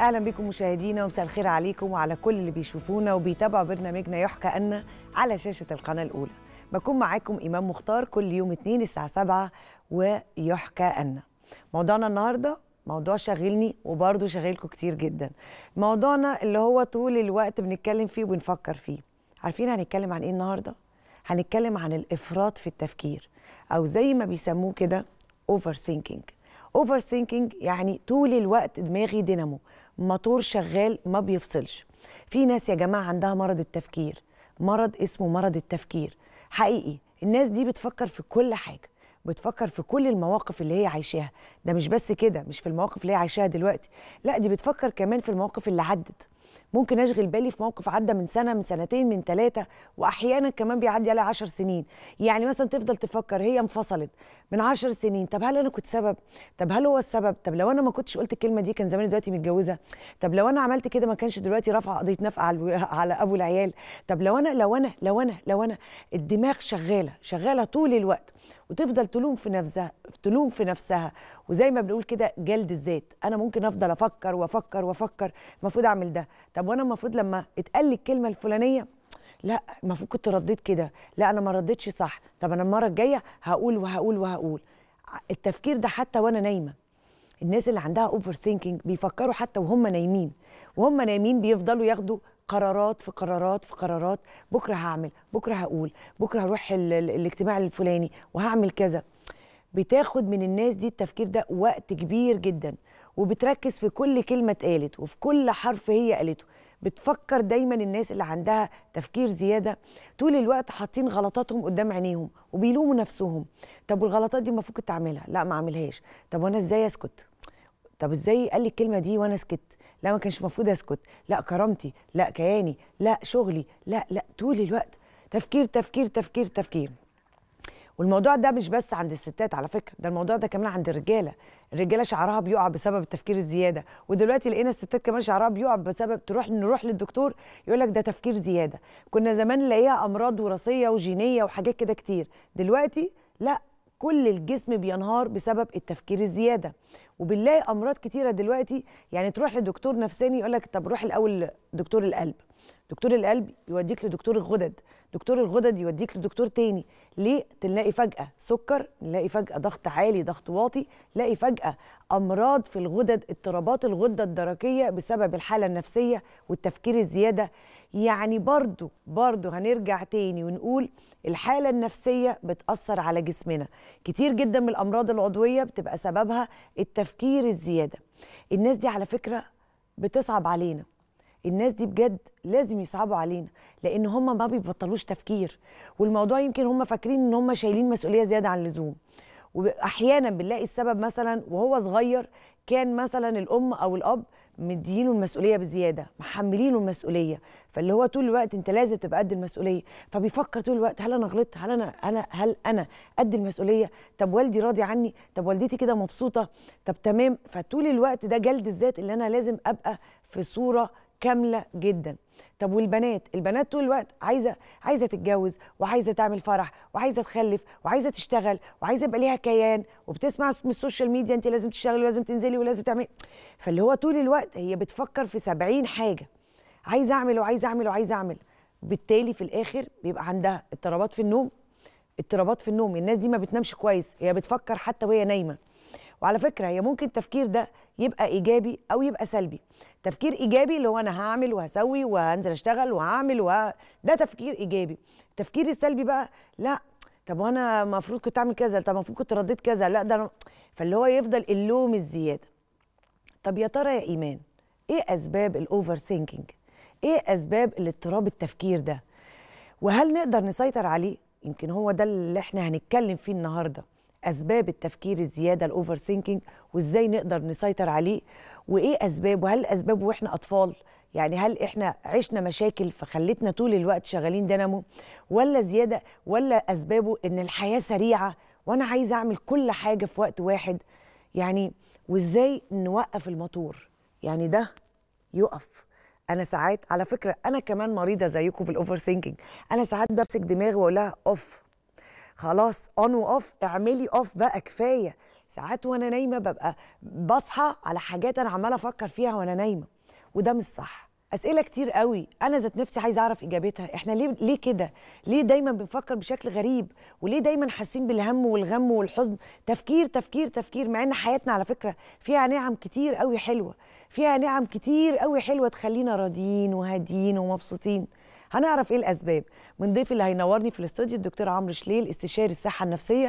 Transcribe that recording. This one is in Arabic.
اهلا بكم مشاهدينا ومساء الخير عليكم وعلى كل اللي بيشوفونا وبيتابعوا برنامجنا يحكى أن على شاشه القناه الاولى بكون معاكم ايمان مختار كل يوم اثنين الساعه 7 ويحكى أن موضوعنا النهارده موضوع شاغلني وبرضه شاغلكم كتير جدا موضوعنا اللي هو طول الوقت بنتكلم فيه وبنفكر فيه عارفين هنتكلم عن ايه النهارده هنتكلم عن الافراط في التفكير او زي ما بيسموه كده اوفر ثينكينج اوفر ثينكينج يعني طول الوقت دماغي دينامو موتور شغال ما بيفصلش في ناس يا جماعه عندها مرض التفكير مرض اسمه مرض التفكير حقيقي الناس دي بتفكر في كل حاجه بتفكر في كل المواقف اللي هي عايشاها ده مش بس كده مش في المواقف اللي هي عايشاها دلوقتي لا دي بتفكر كمان في المواقف اللي عدت ممكن اشغل بالي في موقف عدى من سنه من سنتين من ثلاثه واحيانا كمان بيعدي على 10 سنين يعني مثلا تفضل تفكر هي انفصلت من 10 سنين طب هل انا كنت سبب طب هل هو السبب طب لو انا ما كنتش قلت الكلمه دي كان زماني دلوقتي متجوزه طب لو انا عملت كده ما كانش دلوقتي رافعه قضيه نفقه على على ابو العيال طب لو انا لو انا لو انا لو انا الدماغ شغاله شغاله طول الوقت وتفضل تلوم في نفسها تلوم في نفسها وزي ما بنقول كده جلد الذات انا ممكن افضل افكر وافكر وافكر المفروض اعمل ده طب طب وانا المفروض لما اتقال لي الكلمه الفلانيه لا المفروض كنت رديت كده لا انا ما رديتش صح طب انا المره الجايه هقول وهقول وهقول التفكير ده حتى وانا نايمه الناس اللي عندها اوفر ثينكينج بيفكروا حتى وهم نايمين وهم نايمين بيفضلوا ياخدوا قرارات في قرارات في قرارات بكره هعمل بكره هقول بكره هروح الاجتماع الفلاني وهعمل كذا بتاخد من الناس دي التفكير ده وقت كبير جدا وبتركز في كل كلمه اتقالت وفي كل حرف هي قالته بتفكر دايما الناس اللي عندها تفكير زياده طول الوقت حاطين غلطاتهم قدام عينيهم وبيلوموا نفسهم طب والغلطات دي المفروض كنت اعملها لا ما اعملهاش طب وانا ازاي اسكت طب ازاي قال لي الكلمه دي وانا سكت لا ما كانش المفروض اسكت لا كرامتي لا كياني لا شغلي لا لا طول الوقت تفكير تفكير تفكير تفكير والموضوع ده مش بس عند الستات على فكره ده الموضوع ده كمان عند الرجاله الرجاله شعرها بيقع بسبب التفكير الزياده ودلوقتي لقينا الستات كمان شعرها بيقع بسبب تروح نروح للدكتور يقول لك ده تفكير زياده كنا زمان نلاقيها امراض وراثيه وجينيه وحاجات كده كتير دلوقتي لا كل الجسم بينهار بسبب التفكير الزياده وبنلاقي امراض كتيره دلوقتي يعني تروح لدكتور نفساني يقول لك طب روح الاول دكتور القلب دكتور القلب يوديك لدكتور الغدد دكتور الغدد يوديك لدكتور تاني ليه تلاقي فجأة سكر نلاقي فجأة ضغط عالي ضغط واطي نلاقي فجأة أمراض في الغدد اضطرابات الغدة الدرقية بسبب الحالة النفسية والتفكير الزيادة يعني برضو برضو هنرجع تاني ونقول الحالة النفسية بتأثر على جسمنا كتير جدا من الأمراض العضوية بتبقى سببها التفكير الزيادة الناس دي على فكرة بتصعب علينا الناس دي بجد لازم يصعبوا علينا لان هم ما بيبطلوش تفكير والموضوع يمكن هم فاكرين ان هم شايلين مسؤوليه زياده عن اللزوم واحيانا بنلاقي السبب مثلا وهو صغير كان مثلا الام او الاب مدينه المسؤوليه بزياده محملينه المسؤوليه فاللي هو طول الوقت انت لازم تبقى قد المسؤوليه فبيفكر طول الوقت هل انا غلطت هل انا انا هل انا قد المسؤوليه طب والدي راضي عني طب والدتي كده مبسوطه طب تمام فطول الوقت ده جلد الذات اللي انا لازم ابقى في صوره كامله جدا طب والبنات البنات طول الوقت عايزه عايزه تتجوز وعايزه تعمل فرح وعايزه تخلف وعايزه تشتغل وعايزه يبقى ليها كيان وبتسمع من السوشيال ميديا انت لازم تشتغلي ولازم تنزلي ولازم تعملي فاللي هو طول الوقت هي بتفكر في 70 حاجه عايزه اعمل وعايزه اعمل وعايزه اعمل بالتالي في الاخر بيبقى عندها اضطرابات في النوم اضطرابات في النوم الناس دي ما بتنامش كويس هي بتفكر حتى وهي نايمه وعلى فكره هي ممكن التفكير ده يبقى ايجابي او يبقى سلبي تفكير ايجابي اللي هو انا هعمل وهسوي وهنزل اشتغل وهعمل وه... ده تفكير ايجابي التفكير السلبي بقى لا طب وانا المفروض كنت اعمل كذا طب المفروض كنت رديت كذا لا ده أنا... فاللي هو يفضل اللوم الزياده طب يا ترى يا ايمان ايه اسباب الاوفر ثينكينج ايه اسباب الاضطراب التفكير ده وهل نقدر نسيطر عليه يمكن هو ده اللي احنا هنتكلم فيه النهارده اسباب التفكير الزياده الاوفر ثينكينج وازاي نقدر نسيطر عليه وايه اسبابه هل اسبابه واحنا اطفال يعني هل احنا عشنا مشاكل فخلتنا طول الوقت شغالين دينامو ولا زياده ولا اسبابه ان الحياه سريعه وانا عايزه اعمل كل حاجه في وقت واحد يعني وازاي نوقف الموتور يعني ده يقف انا ساعات على فكره انا كمان مريضه زيكم بالاوفر سينكينج انا ساعات بمسك دماغي واقول لها اوف خلاص اون واوف اعملي اوف بقى كفايه ساعات وانا نايمه ببقى بصحى على حاجات انا عماله افكر فيها وانا نايمه وده مش صح اسئله كتير قوي انا ذات نفسي عايزه اعرف اجابتها احنا ليه ليه كده ليه دايما بنفكر بشكل غريب وليه دايما حاسين بالهم والغم والحزن تفكير تفكير تفكير مع ان حياتنا على فكره فيها نعم كتير قوي حلوه فيها نعم كتير قوي حلوه تخلينا راضيين وهاديين ومبسوطين هنعرف ايه الاسباب من ضيفي اللي هينورني في الاستوديو الدكتور عمرو شليل استشاري الصحه النفسيه